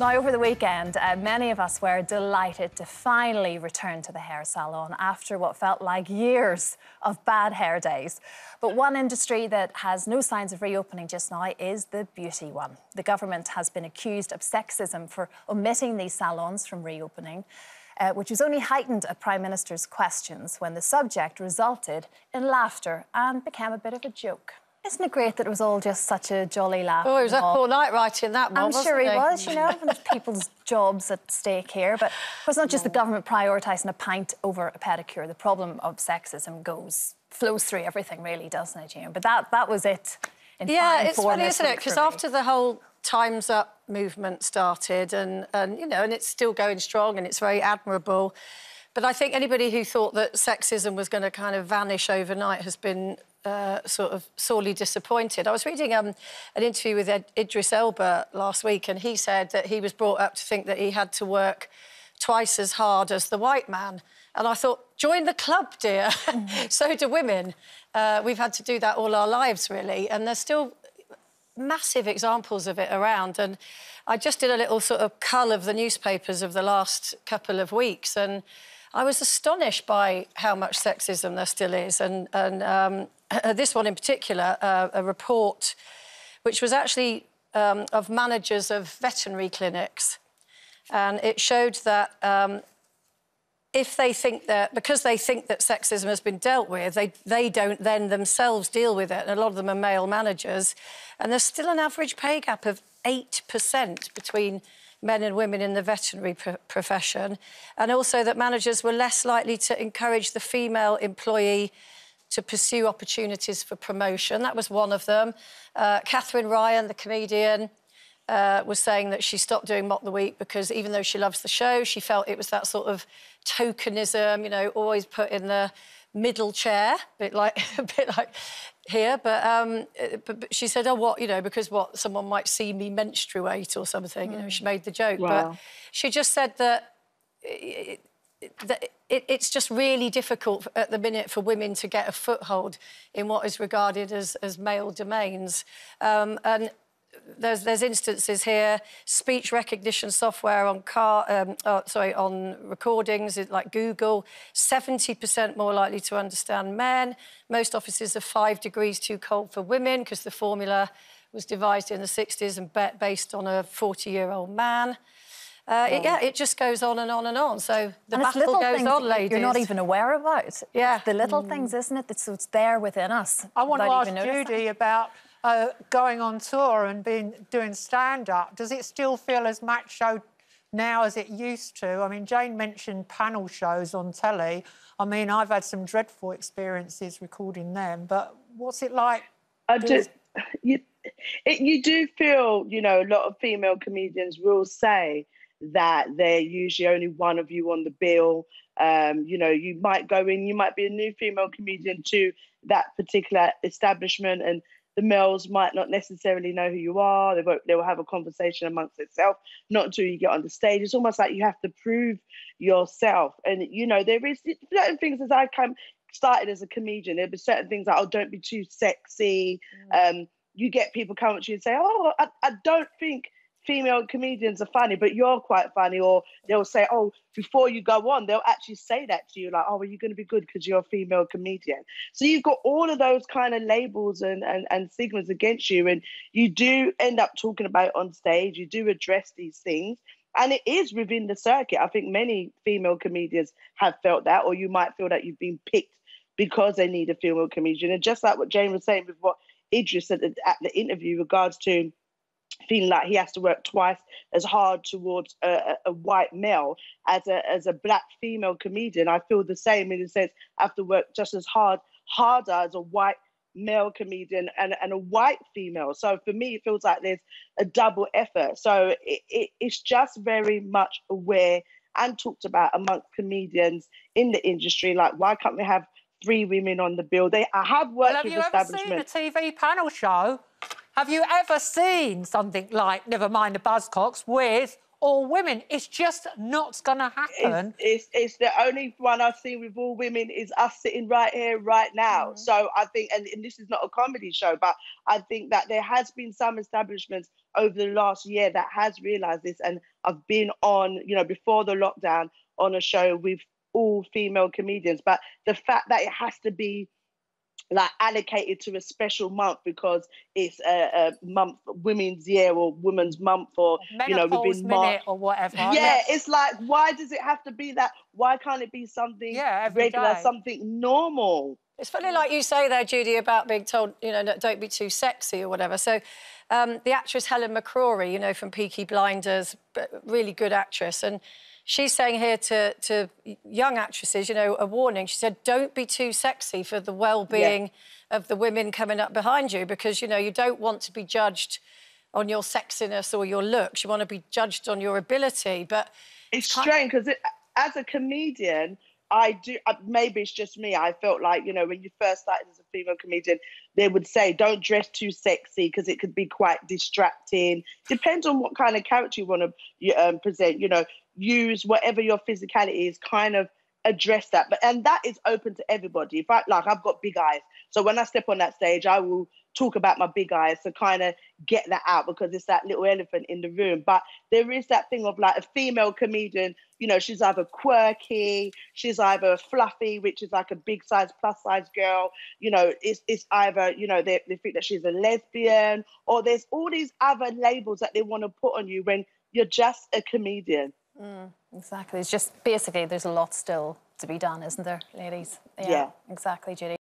Now, over the weekend, uh, many of us were delighted to finally return to the hair salon after what felt like years of bad hair days. But one industry that has no signs of reopening just now is the beauty one. The government has been accused of sexism for omitting these salons from reopening. Uh, which was only heightened a Prime Minister's questions when the subject resulted in laughter and became a bit of a joke. Isn't it great that it was all just such a jolly laugh? Oh, he was up all night writing that one. I'm sure he, he, was, you know, there's people's jobs at stake here. But it's not just no. the government prioritising a pint over a pedicure. The problem of sexism goes flows through everything, really, doesn't it, you know? But that that was it. yeah, it's funny, isn't it? Because after the whole Time's Up movement started, and and you know, and it's still going strong, and it's very admirable. But I think anybody who thought that sexism was going to kind of vanish overnight has been uh, sort of sorely disappointed. I was reading um, an interview with Ed Idris Elba last week, and he said that he was brought up to think that he had to work twice as hard as the white man. And I thought, join the club, dear. Mm. so do women. Uh, we've had to do that all our lives, really. And there's still massive examples of it around. And I just did a little sort of cull of the newspapers of the last couple of weeks. And I was astonished by how much sexism there still is. And, and um, uh, this one in particular, uh, a report which was actually um, of managers of veterinary clinics. And it showed that um, if they think that, because they think that sexism has been dealt with, they, they don't then themselves deal with it. And a lot of them are male managers. And there's still an average pay gap of 8% between men and women in the veterinary pr profession. And also that managers were less likely to encourage the female employee to pursue opportunities for promotion. That was one of them. Uh, Catherine Ryan, the comedian, uh, was saying that she stopped doing Mock the Week because even though she loves the show, she felt it was that sort of tokenism, you know, always put in the middle chair, a bit like, a bit like here. But, um, uh, but, but, she said, "Oh, what you know, because what someone might see me menstruate or something." Mm. You know, she made the joke, wow. but she just said that. It, uh, it, it's just really difficult at the minute for women to get a foothold in what is regarded as, as male domains. Um, and there's, there's instances here, speech recognition software on car, um, uh, sorry, on recordings like Google, 70% more likely to understand men. Most offices are five degrees too cold for women because the formula was devised in the 60s and based on a 40-year-old man. Uh, it, yeah, it just goes on and on and on. So the and battle goes on, ladies. You're not even aware about. Yeah. It's the little mm. things, isn't it? That's what's there within us. I want to ask Judy about uh, going on tour and being doing stand-up. Does it still feel as macho now as it used to? I mean, Jane mentioned panel shows on telly. I mean, I've had some dreadful experiences recording them, but what's it like? I just... You, it, you do feel, you know, a lot of female comedians will say that they're usually only one of you on the bill. Um, you know, you might go in, you might be a new female comedian to that particular establishment, and the males might not necessarily know who you are. They won't, they will have a conversation amongst themselves, not until you get on the stage. It's almost like you have to prove yourself. And, you know, there is certain things as I came, started as a comedian, there'd be certain things like, oh, don't be too sexy. Mm. Um, you get people come up to you and say, oh, I, I don't think female comedians are funny, but you're quite funny. Or they'll say, oh, before you go on, they'll actually say that to you, like, oh, are you going to be good because you're a female comedian? So you've got all of those kind of labels and, and, and stigmas against you. And you do end up talking about on stage, you do address these things. And it is within the circuit. I think many female comedians have felt that, or you might feel that you've been picked because they need a female comedian. And just like what Jane was saying with what Idris said at the interview regards to feeling like he has to work twice as hard towards a, a, white male as a as a black female comedian. I feel the same in the sense I have to work just as hard, harder as a white male comedian and, and a white female. So for me, it feels like there's a double effort. So it, it, it's just very much aware and talked about amongst comedians in the industry. Like, why can't we have three women on the bill? They, I have worked well, have with you ever seen a TV panel show have you ever seen something like Never Mind the Buzzcocks with all women? It's just not going to happen. It's, it's, it's, the only one I've seen with all women is us sitting right here, right now. Mm. So I think, and, and this is not a comedy show, but I think that there has been some establishments over the last year that has realised this. And I've been on, you know, before the lockdown on a show with all female comedians. But the fact that it has to be like allocated to a special month because it's a, a month women's year or women's month or Menopause you know within March or whatever. Yeah, it's like why does it have to be that? Why can't it be something yeah, regular, day. something normal? It's funny, like you say there, Judy, about being told, you know, don't be too sexy or whatever. So, um, the actress Helen McCrory, you know, from Peaky Blinders, really good actress, and she's saying here to, to young actresses, you know, a warning. She said, don't be too sexy for the well-being yeah. of the women coming up behind you, because you know you don't want to be judged on your sexiness or your looks. You want to be judged on your ability, but it's strange because as a comedian I do. Uh, maybe it's just me. I felt like you know when you first started as a female comedian, they would say don't dress too sexy because it could be quite distracting. Depends on what kind of character you want to um, present. You know, use whatever your physicality is. Kind of address that. But and that is open to everybody. If I like I've got big eyes. So when I step on that stage, I will talk about my big eyes to kind of get that out because it's that little elephant in the room. But there is that thing of like a female comedian, you know, she's either quirky, she's either fluffy, which is like a big size plus size girl, you know, it's, it's either, you know, they, they think that she's a lesbian or there's all these other labels that they want to put on you when you're just a comedian. Mm, exactly. It's just basically there's a lot still to be done, isn't there, ladies? Yeah, yeah. exactly, Judy.